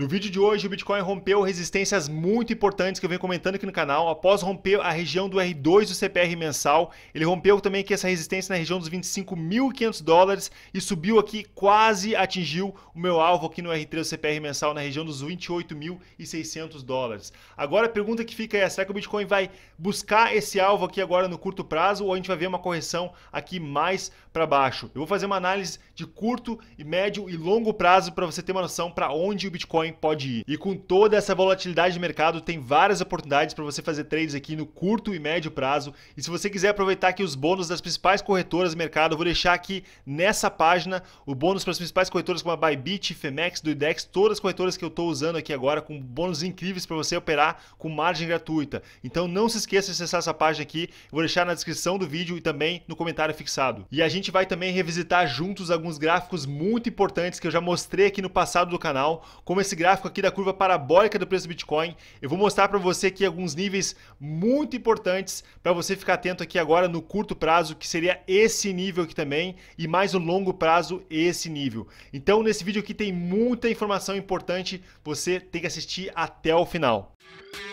No vídeo de hoje, o Bitcoin rompeu resistências muito importantes que eu venho comentando aqui no canal. Após romper a região do R2 do CPR mensal, ele rompeu também aqui essa resistência na região dos 25.500 dólares e subiu aqui, quase atingiu o meu alvo aqui no R3 do CPR mensal na região dos 28.600 dólares. Agora a pergunta que fica é, será que o Bitcoin vai buscar esse alvo aqui agora no curto prazo ou a gente vai ver uma correção aqui mais para baixo. Eu vou fazer uma análise de curto e médio e longo prazo para você ter uma noção para onde o Bitcoin pode ir. E com toda essa volatilidade de mercado, tem várias oportunidades para você fazer trades aqui no curto e médio prazo. E se você quiser aproveitar aqui os bônus das principais corretoras do mercado, eu vou deixar aqui nessa página o bônus para as principais corretoras como a Bybit, Femex, Duidex, todas as corretoras que eu estou usando aqui agora com bônus incríveis para você operar com margem gratuita. Então não se esqueça de acessar essa página aqui, eu vou deixar na descrição do vídeo e também no comentário fixado. E a gente gente vai também revisitar juntos alguns gráficos muito importantes que eu já mostrei aqui no passado do canal, como esse gráfico aqui da curva parabólica do preço do Bitcoin. Eu vou mostrar para você aqui alguns níveis muito importantes para você ficar atento aqui agora no curto prazo, que seria esse nível aqui também, e mais no longo prazo, esse nível. Então, nesse vídeo aqui tem muita informação importante, você tem que assistir até o final. Música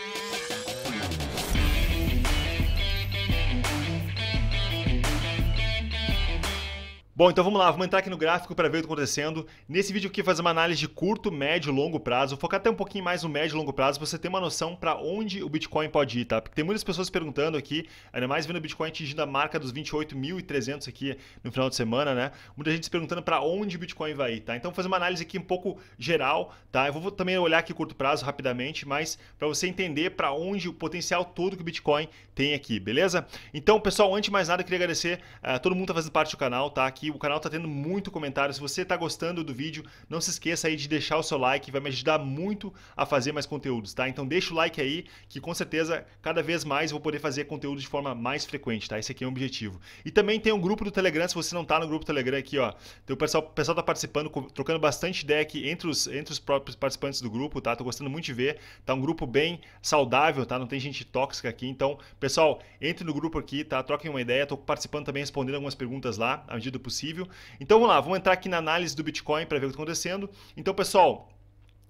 Bom, então vamos lá, vamos entrar aqui no gráfico para ver o que está acontecendo. Nesse vídeo aqui fazer uma análise de curto, médio e longo prazo, Vou focar até um pouquinho mais no médio e longo prazo, para você ter uma noção para onde o Bitcoin pode ir, tá? Porque tem muitas pessoas perguntando aqui, ainda mais vendo o Bitcoin atingindo a marca dos 28.300 aqui no final de semana, né? Muita gente se perguntando para onde o Bitcoin vai ir, tá? Então vou fazer uma análise aqui um pouco geral, tá? Eu vou também olhar aqui curto prazo rapidamente, mas para você entender para onde o potencial todo que o Bitcoin tem aqui, beleza? Então, pessoal, antes de mais nada, eu queria agradecer, uh, todo mundo está fazendo parte do canal, tá? Aqui aqui. O canal está tendo muito comentário. Se você está gostando do vídeo, não se esqueça aí de deixar o seu like, vai me ajudar muito a fazer mais conteúdos, tá? Então deixa o like aí, que com certeza cada vez mais vou poder fazer conteúdo de forma mais frequente, tá? Esse aqui é o objetivo. E também tem um grupo do Telegram, se você não está no grupo do Telegram aqui, ó. o pessoal, o pessoal tá participando, trocando bastante ideia aqui entre os, entre os próprios participantes do grupo, tá? Tô gostando muito de ver. Tá um grupo bem saudável, tá? Não tem gente tóxica aqui. Então, pessoal, entre no grupo aqui, tá? Troquem uma ideia. Tô participando também, respondendo algumas perguntas lá, à medida do possível possível. Então vamos lá, vamos entrar aqui na análise do Bitcoin para ver o que está acontecendo. Então, pessoal,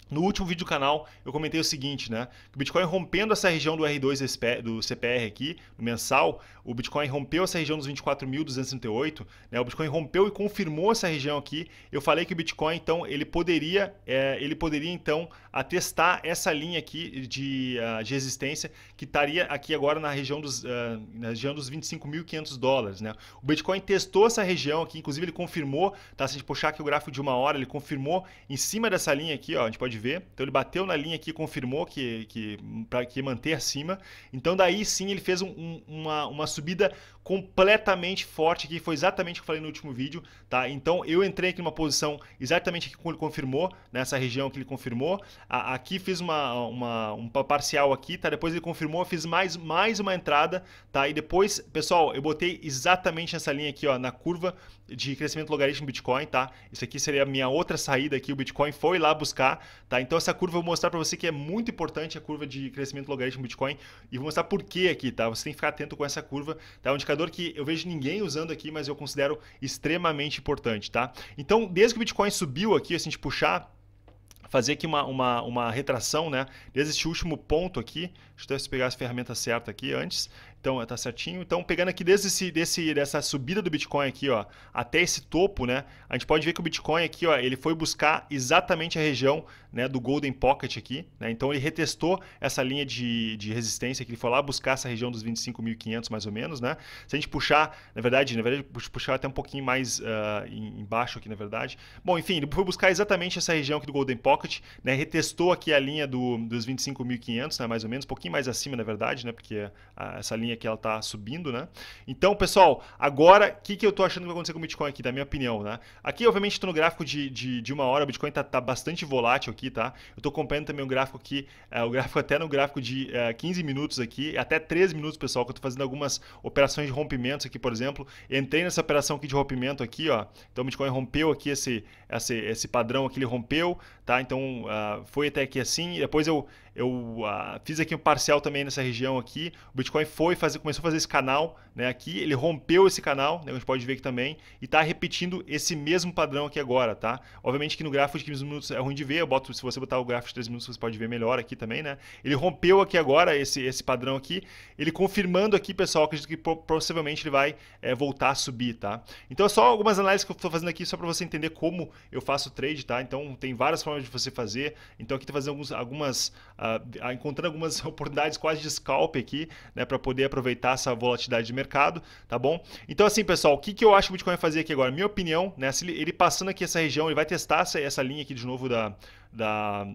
no último vídeo do canal, eu comentei o seguinte, né? O Bitcoin rompendo essa região do R2 do CPR aqui, no mensal, o Bitcoin rompeu essa região dos 24.238, né? O Bitcoin rompeu e confirmou essa região aqui. Eu falei que o Bitcoin, então, ele poderia, é, ele poderia então atestar essa linha aqui de, ah, de resistência que estaria aqui agora na região dos, ah, na região dos 25.500 dólares, né? O Bitcoin testou essa região aqui, inclusive ele confirmou, tá? Se a gente puxar aqui o gráfico de uma hora, ele confirmou em cima dessa linha aqui, ó, a gente pode pode ver. Então ele bateu na linha aqui, confirmou que, que para que manter acima. Então daí sim ele fez um, uma, uma subida completamente forte, que foi exatamente o que eu falei no último vídeo, tá? Então eu entrei aqui numa posição exatamente aqui como ele confirmou, nessa região que ele confirmou. A, aqui fiz uma, uma, parcial aqui, tá? Depois ele confirmou, fiz mais, mais uma entrada, tá? E depois, pessoal, eu botei exatamente nessa linha aqui, ó, na curva de crescimento logarítmico Bitcoin, tá? Isso aqui seria a minha outra saída aqui, o Bitcoin foi lá buscar, Tá? Então essa curva eu vou mostrar para você que é muito importante a curva de crescimento logaritmo do Bitcoin e vou mostrar por que aqui, tá? Você tem que ficar atento com essa curva, tá? É um indicador que eu vejo ninguém usando aqui, mas eu considero extremamente importante, tá? Então, desde que o Bitcoin subiu aqui, se a gente puxar fazer aqui uma, uma, uma retração, né? Desde este último ponto aqui, deixa eu pegar as ferramentas certas aqui antes. Então, tá certinho. Então, pegando aqui desde esse, desse, dessa subida do Bitcoin aqui, ó, até esse topo, né? A gente pode ver que o Bitcoin aqui, ó, ele foi buscar exatamente a região, né, do Golden Pocket aqui, né? Então, ele retestou essa linha de, de resistência que ele foi lá buscar essa região dos 25.500 mais ou menos, né? Se a gente puxar, na verdade, na verdade, puxar até um pouquinho mais uh, embaixo aqui, na verdade. Bom, enfim, ele foi buscar exatamente essa região aqui do Golden Pocket, né? Retestou aqui a linha do, dos 25.500, né, mais ou menos, um pouquinho mais acima, na verdade, né? Porque a, essa linha que ela tá subindo, né? Então, pessoal, agora o que, que eu tô achando que vai acontecer com o Bitcoin aqui, da minha opinião, né? Aqui, obviamente, estou no gráfico de, de, de, uma hora, o Bitcoin tá, tá bastante volátil aqui, tá? Eu tô acompanhando também o gráfico aqui, é, o gráfico até no gráfico de é, 15 minutos aqui, até 13 minutos, pessoal, que eu tô fazendo algumas operações de rompimentos aqui, por exemplo. Entrei nessa operação aqui de rompimento aqui, ó. Então o Bitcoin rompeu aqui esse, esse, esse padrão aqui, ele rompeu. Tá? Então, uh, foi até aqui assim. depois eu, eu uh, fiz aqui um parcial também nessa região aqui. O Bitcoin foi fazer, começou a fazer esse canal né, aqui. Ele rompeu esse canal, né, a gente pode ver aqui também. E está repetindo esse mesmo padrão aqui agora. Tá? Obviamente que no gráfico de 15 minutos é ruim de ver. Eu boto, se você botar o gráfico de 3 minutos, você pode ver melhor aqui também. Né? Ele rompeu aqui agora esse, esse padrão aqui. Ele confirmando aqui, pessoal, acredito que possivelmente ele vai é, voltar a subir. Tá? Então, é só algumas análises que eu estou fazendo aqui só para você entender como eu faço o trade. Tá? Então, tem várias formas de você fazer. Então aqui está fazendo alguns, algumas, uh, encontrando algumas oportunidades quase de scalp aqui, né, para poder aproveitar essa volatilidade de mercado, tá bom? Então assim, pessoal, o que, que eu acho que o Bitcoin fazer aqui agora? Minha opinião, né, se ele, ele passando aqui essa região, ele vai testar essa, essa linha aqui de novo da, da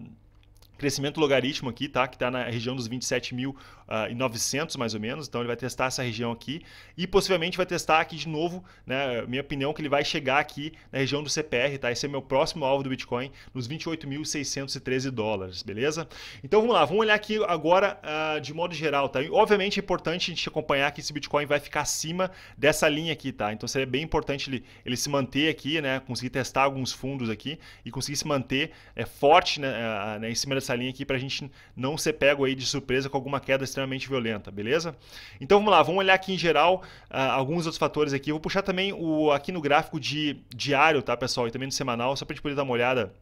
crescimento logaritmo aqui, tá? Que está na região dos 27.900 ah, mais ou menos. Então ele vai testar essa região aqui e possivelmente vai testar aqui de novo, né? Minha opinião é que ele vai chegar aqui na região do CPR, tá? Esse é meu próximo alvo do Bitcoin nos 28.613 dólares, beleza? Então vamos lá, vamos olhar aqui agora uh, de modo geral, tá? E, obviamente é importante a gente acompanhar que esse Bitcoin vai ficar acima dessa linha aqui, tá? Então seria bem importante ele, ele se manter aqui, né? Conseguir testar alguns fundos aqui e conseguir se manter é, forte né, uh, né, em cima dessa linha aqui para a gente não ser pego aí de surpresa com alguma queda extremamente violenta, beleza? Então vamos lá, vamos olhar aqui em geral uh, alguns outros fatores aqui. Eu vou puxar também o aqui no gráfico de diário, tá, pessoal? E também no semanal, só para a gente poder dar uma olhada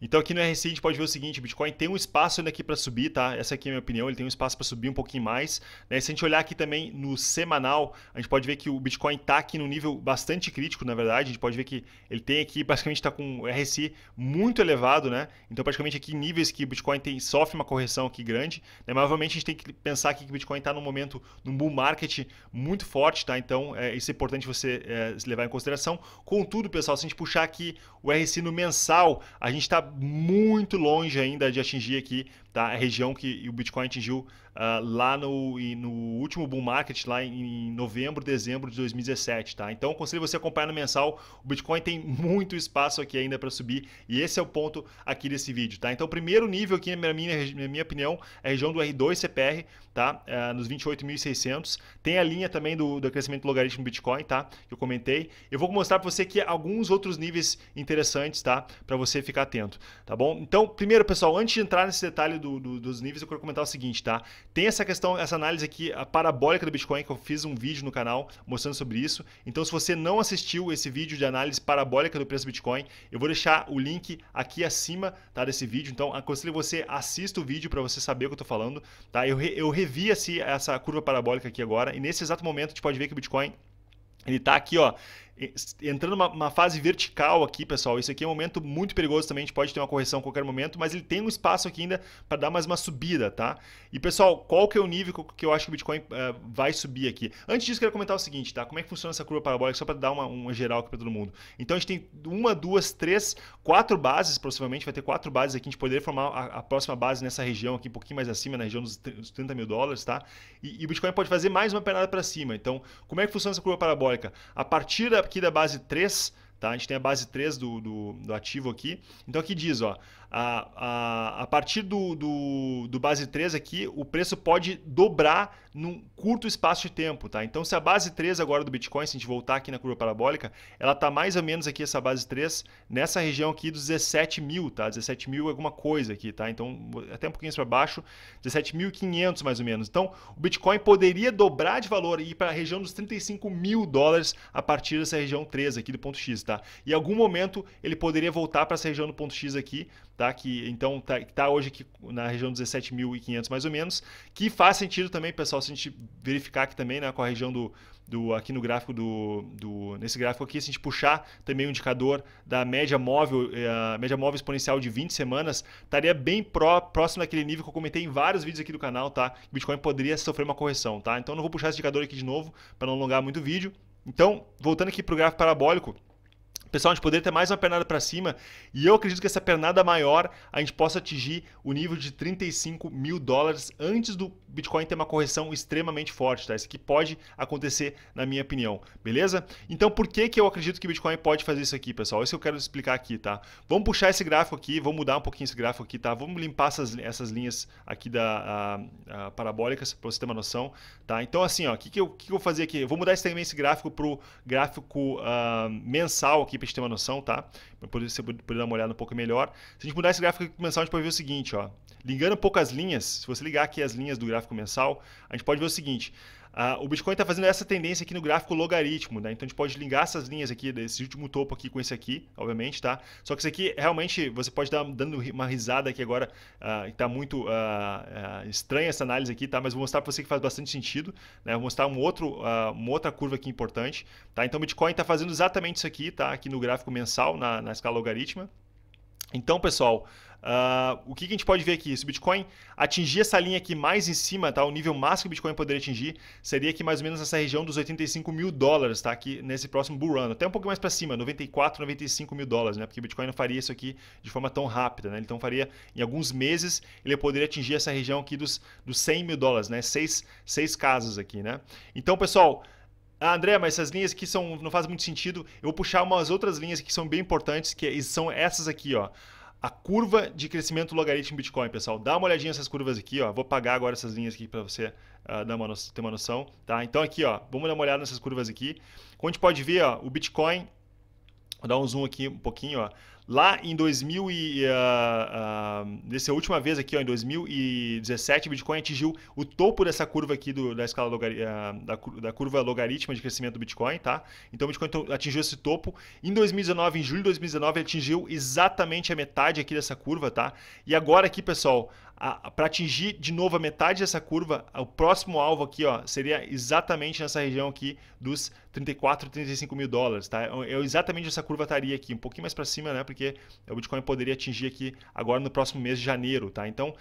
então aqui no RSI a gente pode ver o seguinte, o Bitcoin tem um espaço ainda aqui para subir, tá? Essa aqui é a minha opinião, ele tem um espaço para subir um pouquinho mais. Né? Se a gente olhar aqui também no semanal, a gente pode ver que o Bitcoin está aqui num nível bastante crítico, na verdade. A gente pode ver que ele tem aqui, basicamente está com o RSI muito elevado, né? Então praticamente aqui níveis que o Bitcoin tem, sofre uma correção aqui grande. Né? Mas obviamente a gente tem que pensar aqui que o Bitcoin está num momento, num bull market muito forte, tá? Então é, isso é importante você é, levar em consideração. Contudo, pessoal, se a gente puxar aqui o RSI no mensal, a gente está muito longe ainda de atingir aqui tá? A região que o Bitcoin atingiu uh, lá no, no último bull market, lá em novembro, dezembro de 2017, tá? Então, aconselho você acompanhar no mensal. O Bitcoin tem muito espaço aqui ainda para subir e esse é o ponto aqui desse vídeo, tá? Então, o primeiro nível aqui, na minha, minha opinião, é a região do R2 CPR, tá? Uh, nos 28.600. Tem a linha também do, do crescimento logaritmo Bitcoin, tá? Que eu comentei. Eu vou mostrar para você aqui alguns outros níveis interessantes, tá? Para você ficar atento, tá bom? Então, primeiro, pessoal, antes de entrar nesse detalhe do, do, dos níveis, eu quero comentar o seguinte, tá? Tem essa questão, essa análise aqui, a parabólica do Bitcoin, que eu fiz um vídeo no canal mostrando sobre isso. Então, se você não assistiu esse vídeo de análise parabólica do preço do Bitcoin, eu vou deixar o link aqui acima tá, desse vídeo. Então, aconselho você assista o vídeo para você saber o que eu estou falando. Tá? Eu, re, eu revi assim, essa curva parabólica aqui agora, e nesse exato momento a gente pode ver que o Bitcoin ele está aqui, ó, entrando uma, uma fase vertical aqui, pessoal. Isso aqui é um momento muito perigoso também, a gente pode ter uma correção a qualquer momento, mas ele tem um espaço aqui ainda para dar mais uma subida, tá? E pessoal, qual que é o nível que eu acho que o Bitcoin uh, vai subir aqui? Antes disso, quero comentar o seguinte, tá? Como é que funciona essa curva parabólica, só para dar uma, uma geral aqui para todo mundo. Então a gente tem uma, duas, três, quatro bases, possivelmente, vai ter quatro bases aqui, a gente poderia formar a, a próxima base nessa região aqui, um pouquinho mais acima, na região dos 30 mil dólares, tá? E, e o Bitcoin pode fazer mais uma pernada para cima. Então, como é que funciona essa curva parabólica? A partir da aqui da base 3, tá? A gente tem a base 3 do, do, do ativo aqui. Então aqui diz, ó, a, a, a partir do, do, do, base 3 aqui, o preço pode dobrar num curto espaço de tempo, tá? Então, se a base 3 agora do Bitcoin, se a gente voltar aqui na curva parabólica, ela tá mais ou menos aqui, essa base 3, nessa região aqui dos 17 mil, tá? 17 mil alguma coisa aqui, tá? Então, até um pouquinho para baixo, 17.500 mais ou menos. Então, o Bitcoin poderia dobrar de valor e ir para a região dos 35 mil dólares a partir dessa região 3 aqui do ponto X, tá? E em algum momento ele poderia voltar para essa região do ponto X aqui, tá? Que então tá, tá hoje aqui na região 17.500 mais ou menos, que faz sentido também, pessoal, se a gente verificar aqui também, né, com a região do, do aqui no gráfico do, do nesse gráfico aqui, se a gente puxar também o um indicador da média móvel, eh, a média móvel exponencial de 20 semanas, estaria bem pró, próximo daquele nível que eu comentei em vários vídeos aqui do canal, tá? Bitcoin poderia sofrer uma correção, tá? Então não vou puxar esse indicador aqui de novo para não alongar muito o vídeo. Então, voltando aqui para o gráfico parabólico, Pessoal, a gente poderia ter mais uma pernada para cima e eu acredito que essa pernada maior a gente possa atingir o nível de 35 mil dólares antes do Bitcoin ter uma correção extremamente forte, tá? Isso aqui pode acontecer, na minha opinião, beleza? Então, por que, que eu acredito que o Bitcoin pode fazer isso aqui, pessoal? Isso que eu quero explicar aqui, tá? Vamos puxar esse gráfico aqui, vamos mudar um pouquinho esse gráfico aqui, tá? Vamos limpar essas, essas linhas aqui da a, a parabólicas para você ter uma noção, tá? Então, assim, ó, o que, que, eu, que eu vou fazer aqui? Eu vou mudar esse, também esse gráfico para o gráfico uh, mensal aqui aqui para gente ter uma noção, tá? Pra poder, poder dar uma olhada um pouco melhor. Se a gente mudar esse gráfico aqui começar, a gente pode ver o seguinte, ó. Ligando um pouco as linhas, se você ligar aqui as linhas do gráfico mensal, a gente pode ver o seguinte. Uh, o Bitcoin está fazendo essa tendência aqui no gráfico logaritmo, né? Então a gente pode ligar essas linhas aqui, desse último topo aqui com esse aqui, obviamente, tá? Só que isso aqui realmente você pode estar dando uma risada aqui agora, uh, está muito uh, estranha essa análise aqui, tá? Mas vou mostrar para você que faz bastante sentido, né? Vou mostrar um outro, uma outra curva aqui importante, tá? Então o Bitcoin está fazendo exatamente isso aqui, tá? Aqui no gráfico mensal, na, na escala logarítmica. Então, pessoal, Uh, o que, que, a gente pode ver aqui? Se o Bitcoin atingir essa linha aqui mais em cima, tá? o nível máximo que o Bitcoin poderia atingir seria aqui mais ou menos nessa região dos 85 mil dólares, tá? aqui nesse próximo bull run, até um pouco mais para cima, 94, 95 mil dólares, né? porque o Bitcoin não faria isso aqui de forma tão rápida, né? então faria em alguns meses, ele poderia atingir essa região aqui dos, dos 100 mil dólares, né? seis, seis casos aqui. Né? Então, pessoal, ah, André, mas essas linhas aqui são, não faz muito sentido. Eu vou puxar umas outras linhas que são bem importantes, que são essas aqui, ó a curva de crescimento logaritmo Bitcoin, pessoal. Dá uma olhadinha nessas curvas aqui, ó. Vou pagar agora essas linhas aqui para você uh, dar uma no... ter uma noção, tá? Então aqui, ó, vamos dar uma olhada nessas curvas aqui. Como a gente pode ver, ó, o Bitcoin Vou dar um zoom aqui um pouquinho, ó. Lá em 2000 e uh, uh, nessa última vez aqui, ó, em 2017, o Bitcoin atingiu o topo dessa curva aqui do, da escala logari, uh, da, da, curva logarítmica de crescimento do Bitcoin, tá? Então o Bitcoin atingiu esse topo. Em 2019, em julho de 2019, ele atingiu exatamente a metade aqui dessa curva, tá? E agora aqui, pessoal, para atingir de novo a metade dessa curva, o próximo alvo aqui ó, seria exatamente nessa região aqui dos 34, 35 mil dólares. Tá? Eu, exatamente essa curva estaria aqui, um pouquinho mais para cima, né? porque o Bitcoin poderia atingir aqui agora no próximo mês de janeiro. Tá? Então,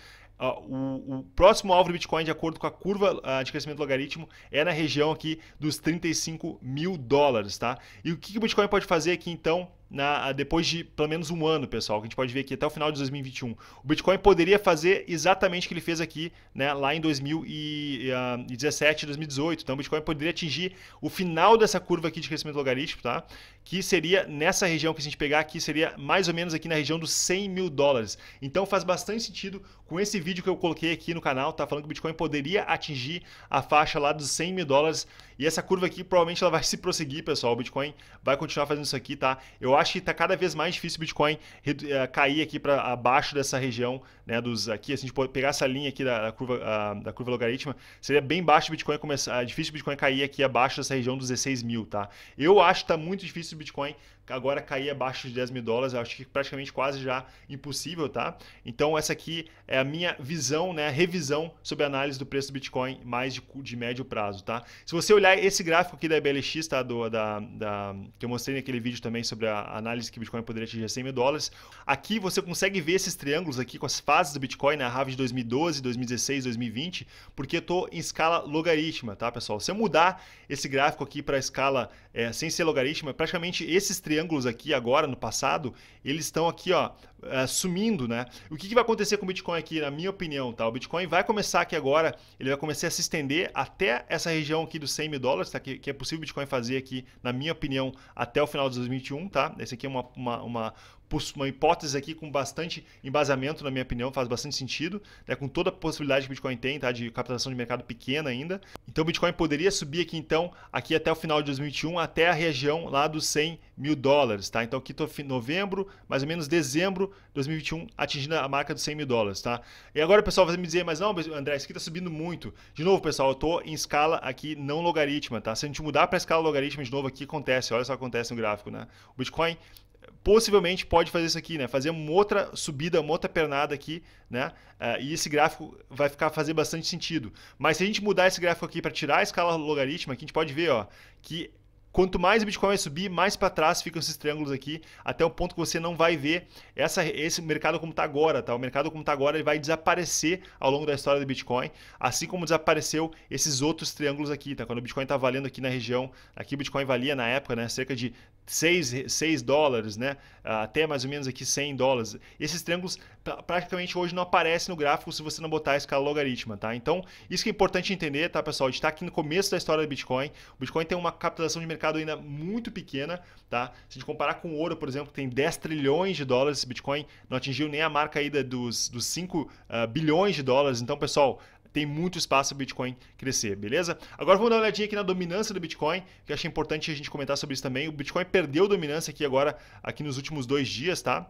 o, o, próximo alvo do Bitcoin, de acordo com a curva uh, de crescimento logaritmo, é na região aqui dos 35 mil dólares, tá? E o que, que o Bitcoin pode fazer aqui então na, depois de pelo menos um ano, pessoal, que a gente pode ver aqui até o final de 2021. O Bitcoin poderia fazer exatamente o que ele fez aqui, né, lá em 2017, 2018. Ah, então, o Bitcoin poderia atingir o final dessa curva aqui de crescimento logarítmico, tá? Que seria nessa região que a gente pegar aqui, seria mais ou menos aqui na região dos 100 mil dólares. Então, faz bastante sentido com esse vídeo que eu coloquei aqui no canal, tá falando que o Bitcoin poderia atingir a faixa lá dos 100 mil dólares. E essa curva aqui provavelmente ela vai se prosseguir, pessoal. O Bitcoin vai continuar fazendo isso aqui, tá? Eu eu acho que está cada vez mais difícil o Bitcoin eh, cair aqui para abaixo dessa região, né, dos aqui, assim, pegar essa linha aqui da, da curva, ah, da curva logarítmica, seria bem baixo o Bitcoin começar, é difícil o Bitcoin cair aqui abaixo dessa região dos 16 mil, tá? Eu acho que está muito difícil o Bitcoin agora cair abaixo de 10 mil dólares, eu acho que praticamente quase já impossível, tá? Então essa aqui é a minha visão, né, revisão sobre a análise do preço do Bitcoin mais de, de médio prazo, tá? Se você olhar esse gráfico aqui da EBLX, tá, do, da, da, que eu mostrei naquele vídeo também sobre a análise que o Bitcoin poderia atingir 100 mil dólares, aqui você consegue ver esses triângulos aqui com as fases do Bitcoin, na né, de 2012, 2016, 2020, porque eu tô em escala logarítmica, tá, pessoal? Se eu mudar esse gráfico aqui para escala é, sem ser logarítmica, praticamente esses triângulos triângulos aqui agora, no passado, eles estão aqui, ó, é, sumindo, né? O que, que vai acontecer com o Bitcoin aqui, na minha opinião, tá? O Bitcoin vai começar aqui agora, ele vai começar a se estender até essa região aqui dos 100 mil dólares, tá? Que, que é possível o Bitcoin fazer aqui, na minha opinião, até o final de 2021, tá? Esse aqui é uma, uma, uma uma hipótese aqui com bastante embasamento, na minha opinião, faz bastante sentido, né, com toda a possibilidade que o Bitcoin tem, tá, de captação de mercado pequena ainda. Então o Bitcoin poderia subir aqui, então, aqui até o final de 2021, até a região lá dos 100 mil dólares, tá? Então aqui estou novembro, mais ou menos dezembro de 2021, atingindo a marca dos 100 mil dólares, tá? E agora o pessoal vai me dizer, mas não, André, isso aqui está subindo muito. De novo, pessoal, eu estou em escala aqui não logarítmica, tá? Se a gente mudar para escala logarítmica de novo aqui, acontece, olha só o que acontece no gráfico, né? O Bitcoin possivelmente pode fazer isso aqui, né? Fazer uma outra subida, uma outra pernada aqui, né? Uh, e esse gráfico vai ficar fazer bastante sentido. Mas se a gente mudar esse gráfico aqui para tirar a escala logarítmica, aqui a gente pode ver, ó, que quanto mais o Bitcoin vai subir, mais para trás ficam esses triângulos aqui, até o ponto que você não vai ver essa, esse mercado como está agora, tá? O mercado como está agora ele vai desaparecer ao longo da história do Bitcoin, assim como desapareceu esses outros triângulos aqui, tá? Quando o Bitcoin está valendo aqui na região, aqui o Bitcoin valia na época, né, cerca de 6, 6 dólares, né? até mais ou menos aqui 100 dólares. Esses triângulos praticamente hoje não aparecem no gráfico se você não botar a escala logaritma, tá? Então, isso que é importante entender, tá, pessoal? A gente está aqui no começo da história do Bitcoin. O Bitcoin tem uma capitalização de mercado ainda muito pequena, tá? Se a gente comparar com o ouro, por exemplo, que tem 10 trilhões de dólares, esse Bitcoin não atingiu nem a marca ainda dos, dos 5 uh, ah, bilhões de dólares. Então, pessoal, tem muito espaço o Bitcoin crescer, beleza? Agora vamos dar uma olhadinha aqui na dominância do Bitcoin, que eu achei importante a gente comentar sobre isso também. O Bitcoin perdeu dominância aqui agora, aqui nos últimos dois dias, tá?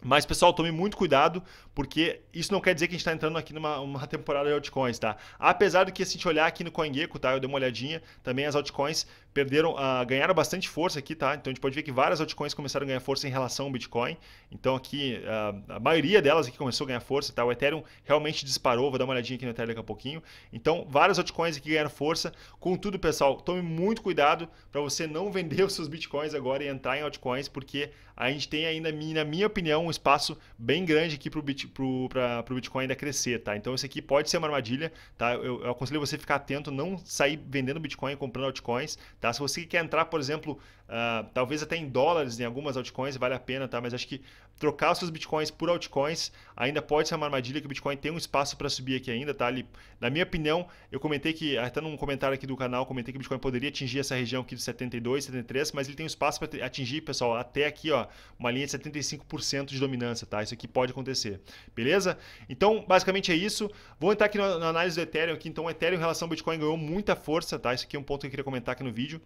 Mas, pessoal, tome muito cuidado, porque isso não quer dizer que a gente está entrando aqui numa temporada de altcoins, tá? Apesar do que, se a gente olhar aqui no CoinGecko, tá? Eu dei uma olhadinha, também as altcoins perderam, uh, ganharam bastante força aqui, tá? Então a gente pode ver que várias altcoins começaram a ganhar força em relação ao Bitcoin. Então aqui uh, a maioria delas aqui começou a ganhar força, tá? O Ethereum realmente disparou, vou dar uma olhadinha aqui no Ethereum daqui a pouquinho. Então várias altcoins aqui ganharam força. Contudo, pessoal, tome muito cuidado para você não vender os seus Bitcoins agora e entrar em altcoins, porque a gente tem ainda, na minha opinião, um espaço bem grande aqui para o Bitcoin ainda crescer, tá? Então isso aqui pode ser uma armadilha, tá? Eu, eu aconselho você ficar atento, não sair vendendo Bitcoin e comprando altcoins, Tá? Se você quer entrar, por exemplo, ah, talvez até em dólares em algumas altcoins vale a pena, tá? Mas acho que trocar seus bitcoins por altcoins ainda pode ser uma armadilha que o Bitcoin tem um espaço para subir aqui ainda, tá? ali na minha opinião, eu comentei que até num comentário aqui do canal, comentei que o Bitcoin poderia atingir essa região aqui de 72, 73, mas ele tem um espaço para atingir, pessoal, até aqui, ó, uma linha de 75% de dominância, tá? Isso aqui pode acontecer. Beleza? Então, basicamente é isso. Vou entrar aqui na análise do Ethereum aqui, então o Ethereum em relação ao Bitcoin ganhou muita força, tá? Isso aqui é um ponto que eu queria comentar aqui no vídeo.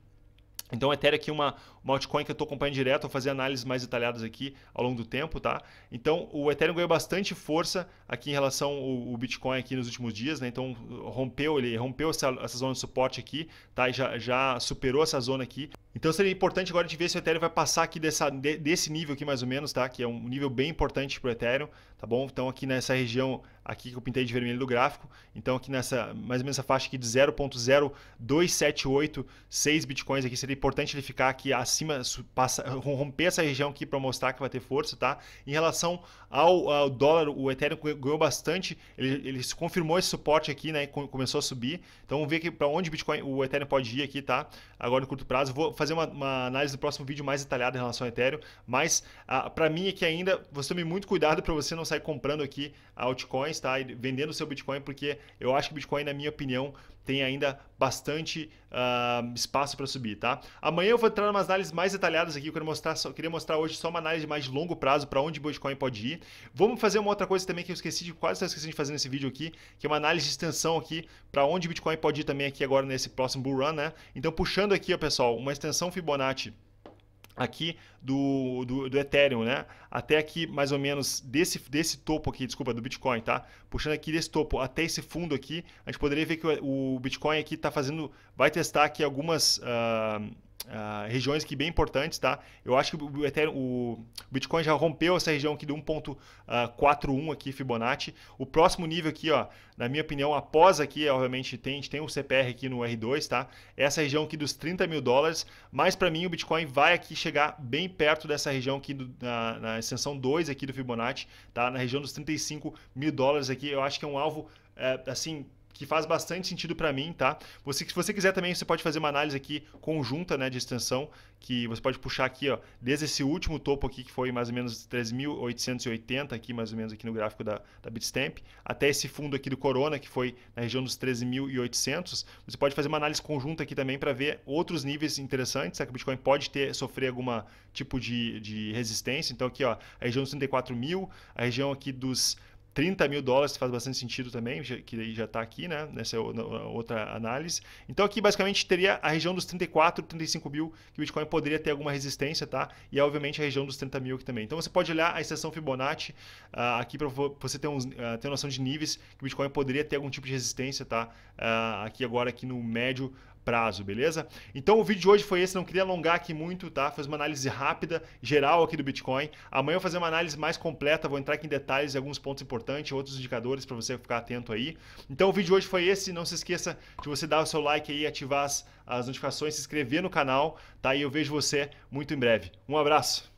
Então, Ethereum é aqui é uma, uma altcoin que eu estou acompanhando direto, vou fazer análises mais detalhadas aqui ao longo do tempo, tá? Então, o Ethereum ganhou bastante força aqui em relação ao, ao Bitcoin aqui nos últimos dias, né? Então, rompeu, ele rompeu essa, essa zona de suporte aqui, tá? E já, já superou essa zona aqui. Então seria importante agora de ver se o Ethereum vai passar aqui dessa, de, desse nível aqui mais ou menos, tá? Que é um nível bem importante para o Ethereum, tá bom? Então aqui nessa região aqui que eu pintei de vermelho do gráfico, então aqui nessa mais ou menos essa faixa aqui de 0.02786 bitcoins aqui seria importante ele ficar aqui acima, passa, romper essa região aqui para mostrar que vai ter força, tá? Em relação ao, ao dólar, o Ethereum ganhou bastante, ele, ele confirmou esse suporte aqui, né? Começou a subir, então vamos ver para onde Bitcoin, o Ethereum pode ir aqui, tá? Agora no curto prazo, vou fazer fazer uma, uma, análise do próximo vídeo mais detalhada em relação ao Ethereum, mas ah, para mim é que ainda você tome muito cuidado para você não sair comprando aqui altcoins, tá? E vendendo seu Bitcoin, porque eu acho que Bitcoin, na minha opinião, tem ainda bastante uh, espaço para subir, tá? Amanhã eu vou entrar em umas análises mais detalhadas aqui, eu mostrar, só, queria mostrar hoje só uma análise mais de longo prazo para onde o Bitcoin pode ir. Vamos fazer uma outra coisa também que eu esqueci de quase esqueci de fazer nesse vídeo aqui, que é uma análise de extensão aqui para onde o Bitcoin pode ir também aqui agora nesse próximo bull run, né? Então puxando aqui, ó, pessoal, uma extensão Fibonacci aqui do, do, do, Ethereum, né? Até aqui, mais ou menos, desse, desse topo aqui, desculpa, do Bitcoin, tá? Puxando aqui desse topo até esse fundo aqui, a gente poderia ver que o, o Bitcoin aqui está fazendo, vai testar aqui algumas, uh, ah, regiões que bem importantes, tá? Eu acho que o, Ethereum, o Bitcoin já rompeu essa região aqui de 1.41 ah, aqui Fibonacci. O próximo nível aqui, ó, na minha opinião, após aqui, obviamente tem, a gente tem o um CPR aqui no R2, tá? Essa região aqui dos 30 mil dólares, mas para mim o Bitcoin vai aqui chegar bem perto dessa região aqui do, na, na extensão 2 aqui do Fibonacci, tá? Na região dos 35 mil dólares aqui, eu acho que é um alvo é, assim que faz bastante sentido para mim, tá? Você, se você quiser também, você pode fazer uma análise aqui conjunta, né, de extensão, que você pode puxar aqui, ó, desde esse último topo aqui, que foi mais ou menos 3.880, aqui mais ou menos aqui no gráfico da, da Bitstamp, até esse fundo aqui do Corona, que foi na região dos 13.800, você pode fazer uma análise conjunta aqui também para ver outros níveis interessantes, tá? que o Bitcoin pode ter, sofrer algum tipo de, de resistência, então aqui, ó, a região dos 34 mil, a região aqui dos 30 mil dólares faz bastante sentido também, que aí já está aqui, né? Nessa outra análise. Então aqui basicamente teria a região dos 34, 35 mil, que o Bitcoin poderia ter alguma resistência, tá? E é, obviamente a região dos 30 mil aqui também. Então você pode olhar a extensão Fibonacci uh, aqui para você ter, uns, uh, ter noção de níveis que o Bitcoin poderia ter algum tipo de resistência, tá? Uh, aqui agora, aqui no médio, prazo, beleza? Então o vídeo de hoje foi esse, não queria alongar aqui muito, tá? Fiz uma análise rápida, geral aqui do Bitcoin. Amanhã eu vou fazer uma análise mais completa, vou entrar aqui em detalhes de alguns pontos importantes, outros indicadores para você ficar atento aí. Então o vídeo de hoje foi esse, não se esqueça de você dar o seu like aí, ativar as, as notificações, se inscrever no canal, tá? E eu vejo você muito em breve. Um abraço!